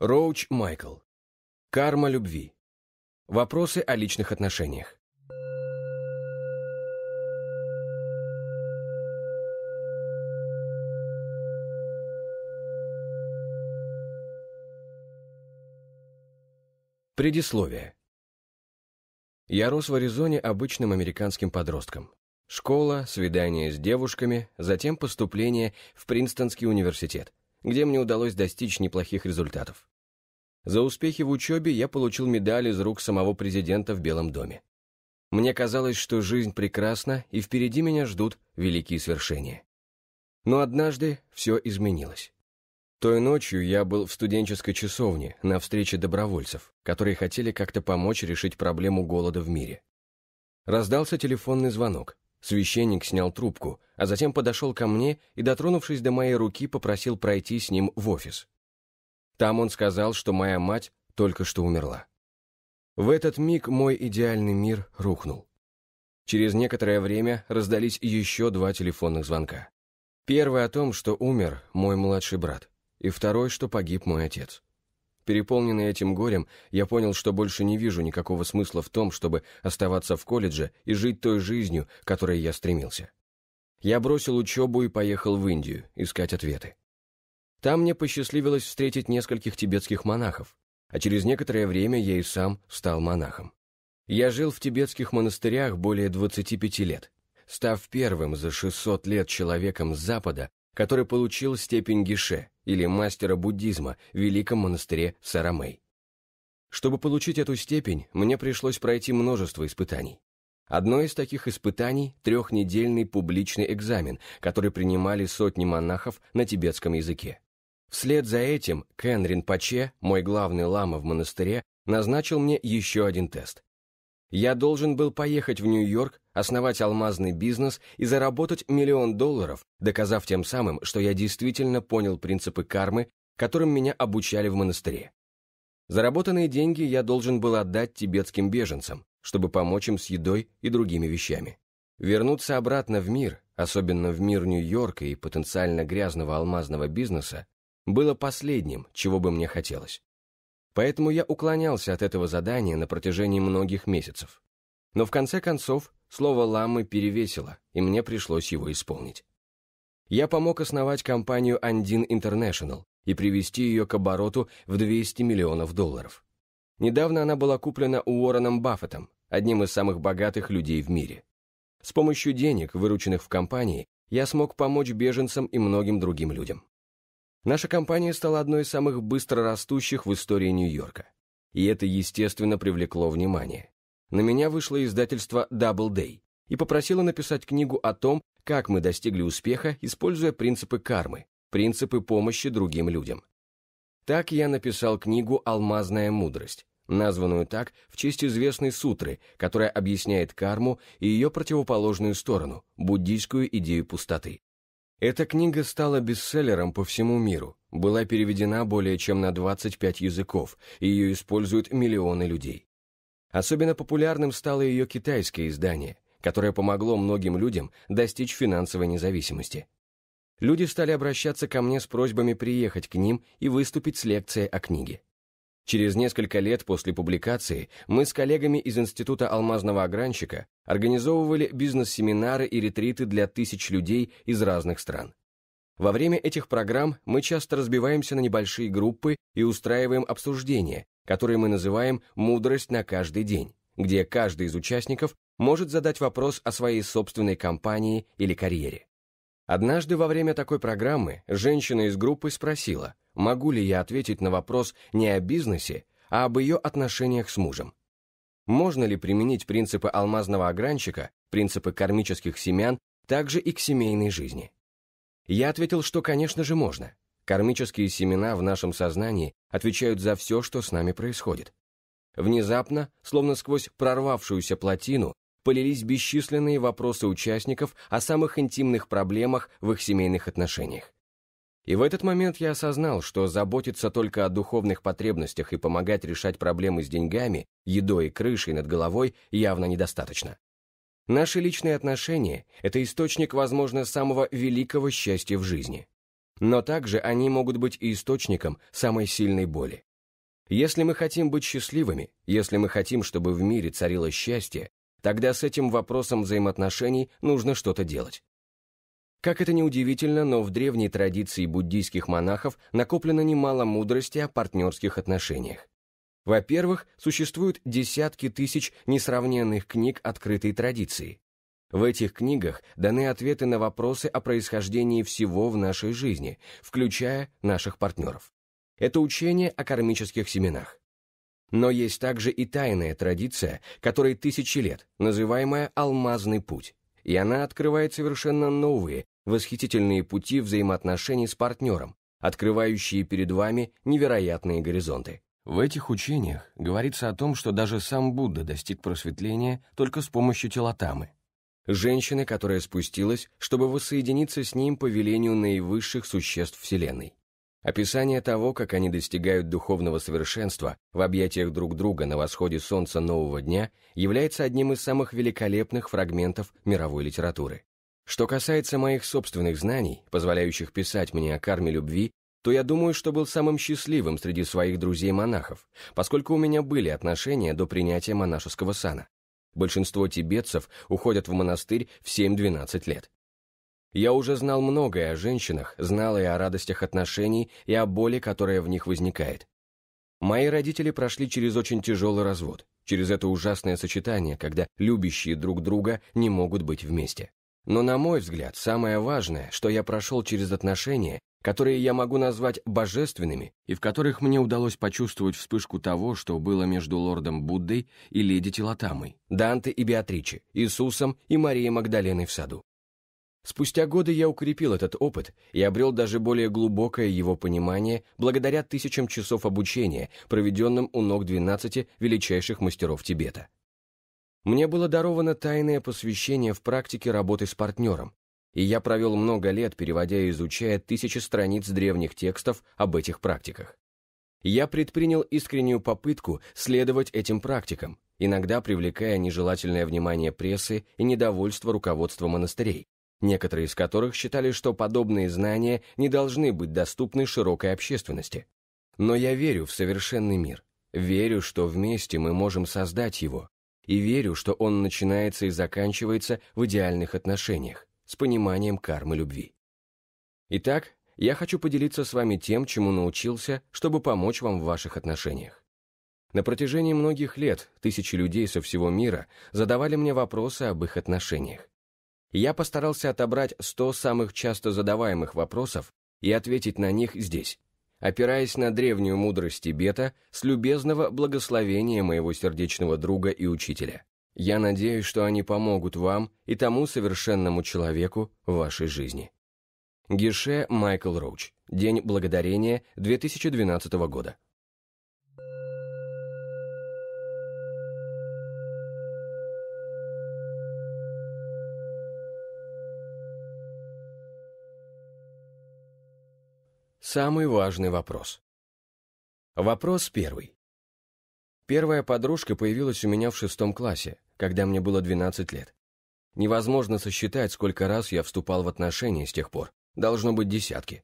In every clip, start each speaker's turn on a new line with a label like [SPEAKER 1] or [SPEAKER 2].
[SPEAKER 1] Роуч Майкл. Карма любви. Вопросы о личных отношениях. Предисловие. Я рос в Аризоне обычным американским подростком. Школа, свидания с девушками, затем поступление в Принстонский университет где мне удалось достичь неплохих результатов. За успехи в учебе я получил медаль из рук самого президента в Белом доме. Мне казалось, что жизнь прекрасна, и впереди меня ждут великие свершения. Но однажды все изменилось. Той ночью я был в студенческой часовне на встрече добровольцев, которые хотели как-то помочь решить проблему голода в мире. Раздался телефонный звонок. Священник снял трубку, а затем подошел ко мне и, дотронувшись до моей руки, попросил пройти с ним в офис. Там он сказал, что моя мать только что умерла. В этот миг мой идеальный мир рухнул. Через некоторое время раздались еще два телефонных звонка. Первый о том, что умер мой младший брат, и второй, что погиб мой отец. Переполненный этим горем, я понял, что больше не вижу никакого смысла в том, чтобы оставаться в колледже и жить той жизнью, которой я стремился. Я бросил учебу и поехал в Индию искать ответы. Там мне посчастливилось встретить нескольких тибетских монахов, а через некоторое время я и сам стал монахом. Я жил в тибетских монастырях более 25 лет, став первым за 600 лет человеком с Запада, который получил степень Гише, или мастера буддизма, в великом монастыре Сарамей. Чтобы получить эту степень, мне пришлось пройти множество испытаний. Одно из таких испытаний – трехнедельный публичный экзамен, который принимали сотни монахов на тибетском языке. Вслед за этим Кен Паче, мой главный лама в монастыре, назначил мне еще один тест. Я должен был поехать в Нью-Йорк основать алмазный бизнес и заработать миллион долларов, доказав тем самым, что я действительно понял принципы кармы, которым меня обучали в монастыре. Заработанные деньги я должен был отдать тибетским беженцам, чтобы помочь им с едой и другими вещами. Вернуться обратно в мир, особенно в мир Нью-Йорка и потенциально грязного алмазного бизнеса, было последним, чего бы мне хотелось. Поэтому я уклонялся от этого задания на протяжении многих месяцев. Но в конце концов Слово «ламы» перевесило, и мне пришлось его исполнить. Я помог основать компанию Undin International и привести ее к обороту в 200 миллионов долларов. Недавно она была куплена Уорреном Баффетом, одним из самых богатых людей в мире. С помощью денег, вырученных в компании, я смог помочь беженцам и многим другим людям. Наша компания стала одной из самых быстро растущих в истории Нью-Йорка. И это, естественно, привлекло внимание на меня вышло издательство Double Day и попросило написать книгу о том, как мы достигли успеха, используя принципы кармы, принципы помощи другим людям. Так я написал книгу «Алмазная мудрость», названную так в честь известной сутры, которая объясняет карму и ее противоположную сторону, буддийскую идею пустоты. Эта книга стала бестселлером по всему миру, была переведена более чем на 25 языков, и ее используют миллионы людей. Особенно популярным стало ее китайское издание, которое помогло многим людям достичь финансовой независимости. Люди стали обращаться ко мне с просьбами приехать к ним и выступить с лекцией о книге. Через несколько лет после публикации мы с коллегами из Института алмазного огранщика организовывали бизнес-семинары и ретриты для тысяч людей из разных стран. Во время этих программ мы часто разбиваемся на небольшие группы и устраиваем обсуждения, который мы называем «Мудрость на каждый день», где каждый из участников может задать вопрос о своей собственной компании или карьере. Однажды во время такой программы женщина из группы спросила, могу ли я ответить на вопрос не о бизнесе, а об ее отношениях с мужем. Можно ли применить принципы алмазного огранщика, принципы кармических семян, также и к семейной жизни? Я ответил, что, конечно же, можно. Кармические семена в нашем сознании отвечают за все, что с нами происходит. Внезапно, словно сквозь прорвавшуюся плотину, полились бесчисленные вопросы участников о самых интимных проблемах в их семейных отношениях. И в этот момент я осознал, что заботиться только о духовных потребностях и помогать решать проблемы с деньгами, едой и крышей над головой явно недостаточно. Наши личные отношения – это источник, возможно, самого великого счастья в жизни. Но также они могут быть и источником самой сильной боли. Если мы хотим быть счастливыми, если мы хотим, чтобы в мире царило счастье, тогда с этим вопросом взаимоотношений нужно что-то делать. Как это ни удивительно, но в древней традиции буддийских монахов накоплено немало мудрости о партнерских отношениях. Во-первых, существуют десятки тысяч несравненных книг открытой традиции. В этих книгах даны ответы на вопросы о происхождении всего в нашей жизни, включая наших партнеров. Это учение о кармических семенах. Но есть также и тайная традиция, которой тысячи лет, называемая «алмазный путь», и она открывает совершенно новые, восхитительные пути взаимоотношений с партнером, открывающие перед вами невероятные горизонты. В этих учениях говорится о том, что даже сам Будда достиг просветления только с помощью телотамы, женщины, которая спустилась, чтобы воссоединиться с ним по велению наивысших существ Вселенной. Описание того, как они достигают духовного совершенства в объятиях друг друга на восходе солнца нового дня, является одним из самых великолепных фрагментов мировой литературы. Что касается моих собственных знаний, позволяющих писать мне о карме любви, то я думаю, что был самым счастливым среди своих друзей-монахов, поскольку у меня были отношения до принятия монашеского сана. Большинство тибетцев уходят в монастырь в 7-12 лет. Я уже знал многое о женщинах, знал и о радостях отношений, и о боли, которая в них возникает. Мои родители прошли через очень тяжелый развод, через это ужасное сочетание, когда любящие друг друга не могут быть вместе. Но, на мой взгляд, самое важное, что я прошел через отношения, которые я могу назвать божественными и в которых мне удалось почувствовать вспышку того, что было между лордом Буддой и леди Тилатамой, Данте и Беатриче, Иисусом и Марией Магдаленой в саду. Спустя годы я укрепил этот опыт и обрел даже более глубокое его понимание благодаря тысячам часов обучения, проведенным у ног 12 величайших мастеров Тибета. Мне было даровано тайное посвящение в практике работы с партнером, и я провел много лет, переводя и изучая тысячи страниц древних текстов об этих практиках. Я предпринял искреннюю попытку следовать этим практикам, иногда привлекая нежелательное внимание прессы и недовольство руководства монастырей, некоторые из которых считали, что подобные знания не должны быть доступны широкой общественности. Но я верю в совершенный мир, верю, что вместе мы можем создать его, и верю, что он начинается и заканчивается в идеальных отношениях с пониманием кармы любви. Итак, я хочу поделиться с вами тем, чему научился, чтобы помочь вам в ваших отношениях. На протяжении многих лет тысячи людей со всего мира задавали мне вопросы об их отношениях. Я постарался отобрать 100 самых часто задаваемых вопросов и ответить на них здесь, опираясь на древнюю мудрость Тибета с любезного благословения моего сердечного друга и учителя. Я надеюсь, что они помогут вам и тому совершенному человеку в вашей жизни. Гише Майкл Роуч. День благодарения 2012 года. Самый важный вопрос. Вопрос первый. Первая подружка появилась у меня в шестом классе, когда мне было 12 лет. Невозможно сосчитать, сколько раз я вступал в отношения с тех пор. Должно быть десятки.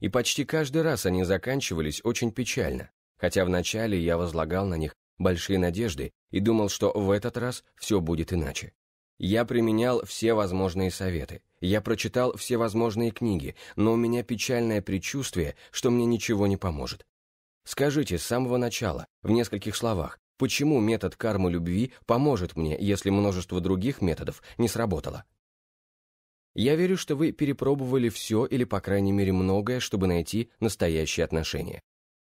[SPEAKER 1] И почти каждый раз они заканчивались очень печально, хотя вначале я возлагал на них большие надежды и думал, что в этот раз все будет иначе. Я применял все возможные советы, я прочитал все возможные книги, но у меня печальное предчувствие, что мне ничего не поможет. Скажите с самого начала, в нескольких словах, Почему метод кармы любви поможет мне, если множество других методов не сработало? Я верю, что вы перепробовали все или, по крайней мере, многое, чтобы найти настоящие отношения.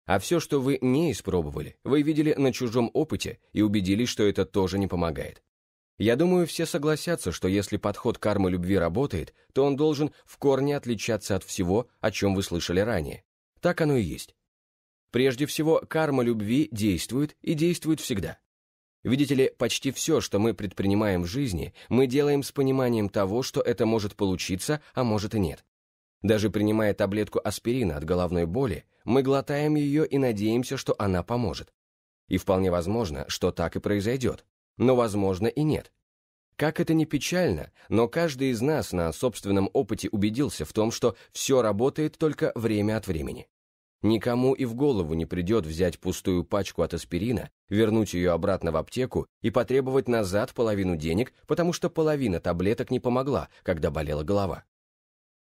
[SPEAKER 1] А все, что вы не испробовали, вы видели на чужом опыте и убедились, что это тоже не помогает. Я думаю, все согласятся, что если подход кармы любви работает, то он должен в корне отличаться от всего, о чем вы слышали ранее. Так оно и есть. Прежде всего, карма любви действует и действует всегда. Видите ли, почти все, что мы предпринимаем в жизни, мы делаем с пониманием того, что это может получиться, а может и нет. Даже принимая таблетку аспирина от головной боли, мы глотаем ее и надеемся, что она поможет. И вполне возможно, что так и произойдет, но возможно и нет. Как это ни печально, но каждый из нас на собственном опыте убедился в том, что все работает только время от времени. Никому и в голову не придет взять пустую пачку от аспирина, вернуть ее обратно в аптеку и потребовать назад половину денег, потому что половина таблеток не помогла, когда болела голова.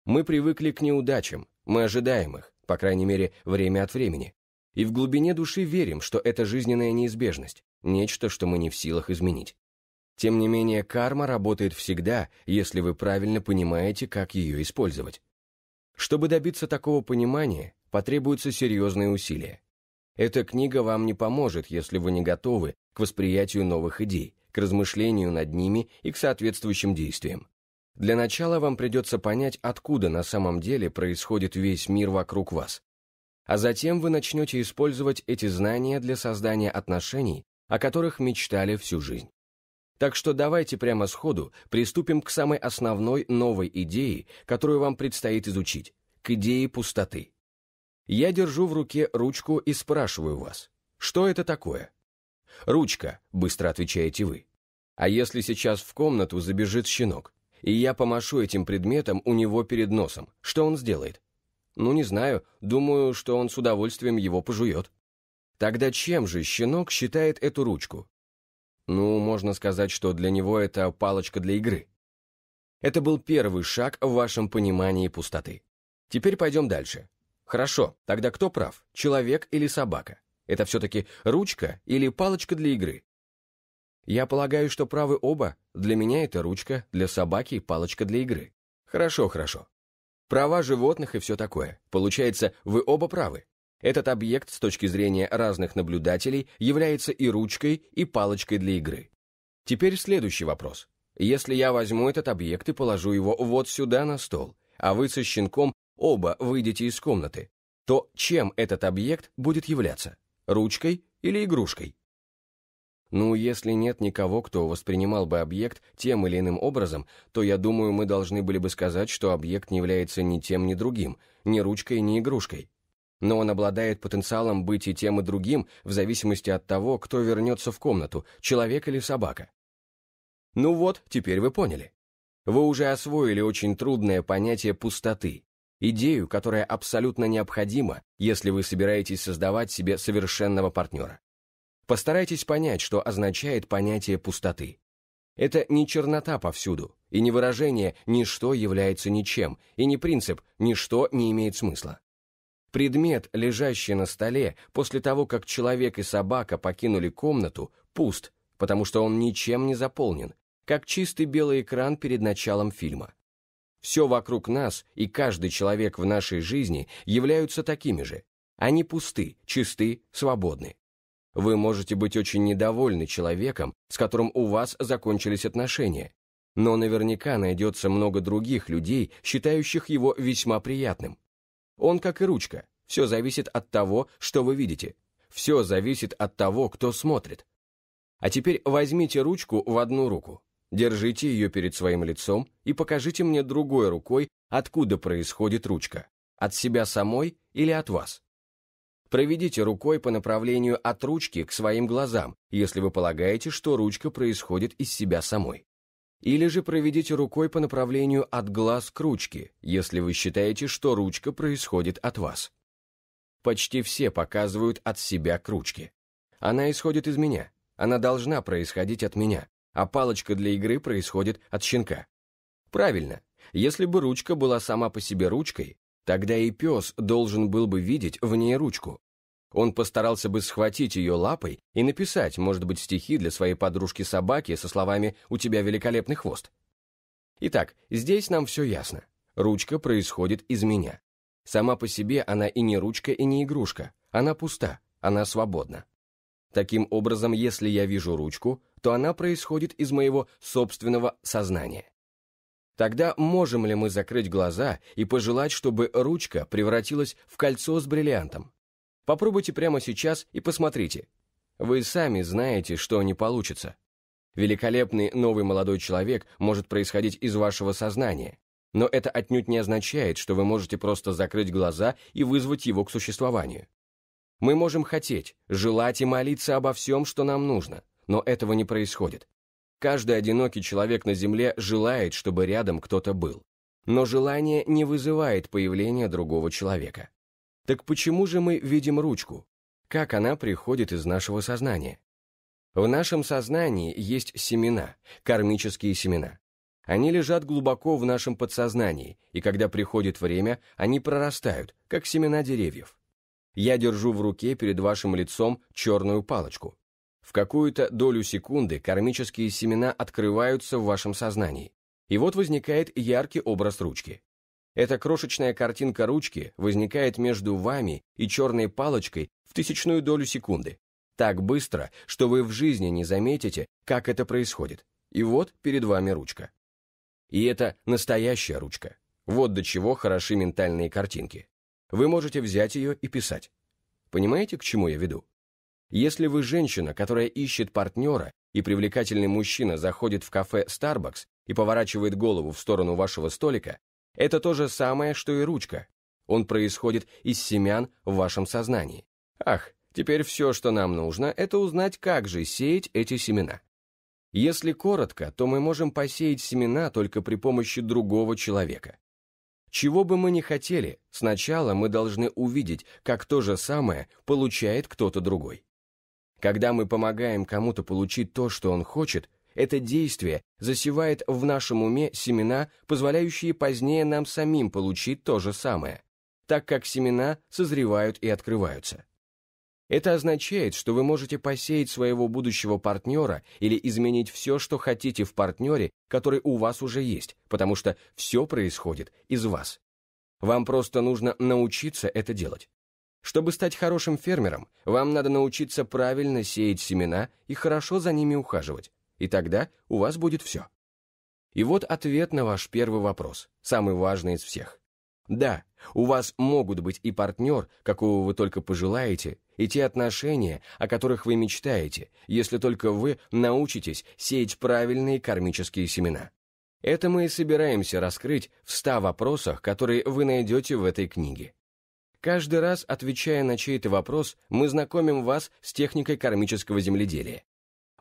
[SPEAKER 1] Мы привыкли к неудачам, мы ожидаем их, по крайней мере, время от времени. И в глубине души верим, что это жизненная неизбежность, нечто, что мы не в силах изменить. Тем не менее, карма работает всегда, если вы правильно понимаете, как ее использовать. Чтобы добиться такого понимания, потребуются серьезные усилия. Эта книга вам не поможет, если вы не готовы к восприятию новых идей, к размышлению над ними и к соответствующим действиям. Для начала вам придется понять, откуда на самом деле происходит весь мир вокруг вас. А затем вы начнете использовать эти знания для создания отношений, о которых мечтали всю жизнь. Так что давайте прямо сходу приступим к самой основной новой идее, которую вам предстоит изучить, к идее пустоты. Я держу в руке ручку и спрашиваю вас, что это такое? «Ручка», — быстро отвечаете вы. А если сейчас в комнату забежит щенок, и я помашу этим предметом у него перед носом, что он сделает? Ну, не знаю, думаю, что он с удовольствием его пожует. Тогда чем же щенок считает эту ручку? Ну, можно сказать, что для него это палочка для игры. Это был первый шаг в вашем понимании пустоты. Теперь пойдем дальше. Хорошо, тогда кто прав, человек или собака? Это все-таки ручка или палочка для игры? Я полагаю, что правы оба. Для меня это ручка, для собаки палочка для игры. Хорошо, хорошо. Права животных и все такое. Получается, вы оба правы. Этот объект с точки зрения разных наблюдателей является и ручкой, и палочкой для игры. Теперь следующий вопрос. Если я возьму этот объект и положу его вот сюда на стол, а вы со щенком оба выйдете из комнаты, то чем этот объект будет являться? Ручкой или игрушкой? Ну, если нет никого, кто воспринимал бы объект тем или иным образом, то, я думаю, мы должны были бы сказать, что объект не является ни тем, ни другим, ни ручкой, ни игрушкой. Но он обладает потенциалом быть и тем, и другим, в зависимости от того, кто вернется в комнату, человек или собака. Ну вот, теперь вы поняли. Вы уже освоили очень трудное понятие пустоты идею, которая абсолютно необходима, если вы собираетесь создавать себе совершенного партнера. Постарайтесь понять, что означает понятие пустоты. Это не чернота повсюду, и не выражение «ничто является ничем», и не принцип «ничто не имеет смысла». Предмет, лежащий на столе, после того, как человек и собака покинули комнату, пуст, потому что он ничем не заполнен, как чистый белый экран перед началом фильма. Все вокруг нас и каждый человек в нашей жизни являются такими же. Они пусты, чисты, свободны. Вы можете быть очень недовольны человеком, с которым у вас закончились отношения, но наверняка найдется много других людей, считающих его весьма приятным. Он как и ручка, все зависит от того, что вы видите. Все зависит от того, кто смотрит. А теперь возьмите ручку в одну руку. Держите ее перед своим лицом и покажите мне другой рукой, откуда происходит ручка. От себя самой или от вас? Проведите рукой по направлению от ручки к своим глазам, если вы полагаете, что ручка происходит из себя самой. Или же проведите рукой по направлению от глаз к ручке, если вы считаете, что ручка происходит от вас. Почти все показывают от себя к ручке. Она исходит из меня. Она должна происходить от меня а палочка для игры происходит от щенка. Правильно, если бы ручка была сама по себе ручкой, тогда и пес должен был бы видеть в ней ручку. Он постарался бы схватить ее лапой и написать, может быть, стихи для своей подружки-собаки со словами «У тебя великолепный хвост». Итак, здесь нам все ясно. Ручка происходит из меня. Сама по себе она и не ручка, и не игрушка. Она пуста, она свободна. Таким образом, если я вижу ручку, то она происходит из моего собственного сознания. Тогда можем ли мы закрыть глаза и пожелать, чтобы ручка превратилась в кольцо с бриллиантом? Попробуйте прямо сейчас и посмотрите. Вы сами знаете, что не получится. Великолепный новый молодой человек может происходить из вашего сознания, но это отнюдь не означает, что вы можете просто закрыть глаза и вызвать его к существованию. Мы можем хотеть, желать и молиться обо всем, что нам нужно, но этого не происходит. Каждый одинокий человек на земле желает, чтобы рядом кто-то был. Но желание не вызывает появления другого человека. Так почему же мы видим ручку? Как она приходит из нашего сознания? В нашем сознании есть семена, кармические семена. Они лежат глубоко в нашем подсознании, и когда приходит время, они прорастают, как семена деревьев я держу в руке перед вашим лицом черную палочку. В какую-то долю секунды кармические семена открываются в вашем сознании. И вот возникает яркий образ ручки. Эта крошечная картинка ручки возникает между вами и черной палочкой в тысячную долю секунды. Так быстро, что вы в жизни не заметите, как это происходит. И вот перед вами ручка. И это настоящая ручка. Вот до чего хороши ментальные картинки вы можете взять ее и писать. Понимаете, к чему я веду? Если вы женщина, которая ищет партнера, и привлекательный мужчина заходит в кафе Starbucks и поворачивает голову в сторону вашего столика, это то же самое, что и ручка. Он происходит из семян в вашем сознании. Ах, теперь все, что нам нужно, это узнать, как же сеять эти семена. Если коротко, то мы можем посеять семена только при помощи другого человека. Чего бы мы ни хотели, сначала мы должны увидеть, как то же самое получает кто-то другой. Когда мы помогаем кому-то получить то, что он хочет, это действие засевает в нашем уме семена, позволяющие позднее нам самим получить то же самое, так как семена созревают и открываются. Это означает, что вы можете посеять своего будущего партнера или изменить все, что хотите в партнере, который у вас уже есть, потому что все происходит из вас. Вам просто нужно научиться это делать. Чтобы стать хорошим фермером, вам надо научиться правильно сеять семена и хорошо за ними ухаживать, и тогда у вас будет все. И вот ответ на ваш первый вопрос, самый важный из всех. Да, у вас могут быть и партнер, какого вы только пожелаете, и те отношения, о которых вы мечтаете, если только вы научитесь сеять правильные кармические семена. Это мы и собираемся раскрыть в 100 вопросах, которые вы найдете в этой книге. Каждый раз, отвечая на чей-то вопрос, мы знакомим вас с техникой кармического земледелия.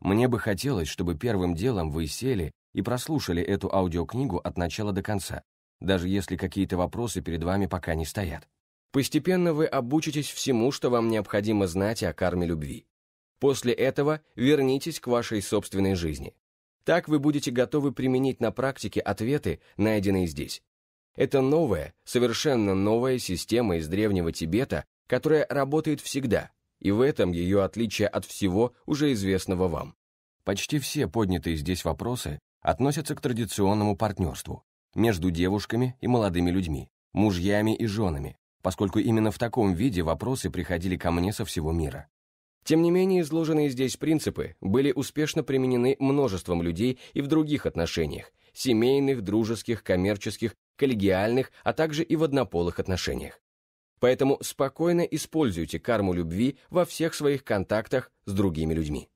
[SPEAKER 1] Мне бы хотелось, чтобы первым делом вы сели и прослушали эту аудиокнигу от начала до конца, даже если какие-то вопросы перед вами пока не стоят. Постепенно вы обучитесь всему, что вам необходимо знать о карме любви. После этого вернитесь к вашей собственной жизни. Так вы будете готовы применить на практике ответы, найденные здесь. Это новая, совершенно новая система из древнего Тибета, которая работает всегда, и в этом ее отличие от всего уже известного вам. Почти все поднятые здесь вопросы относятся к традиционному партнерству между девушками и молодыми людьми, мужьями и женами, поскольку именно в таком виде вопросы приходили ко мне со всего мира. Тем не менее, изложенные здесь принципы были успешно применены множеством людей и в других отношениях – семейных, дружеских, коммерческих, коллегиальных, а также и в однополых отношениях. Поэтому спокойно используйте карму любви во всех своих контактах с другими людьми.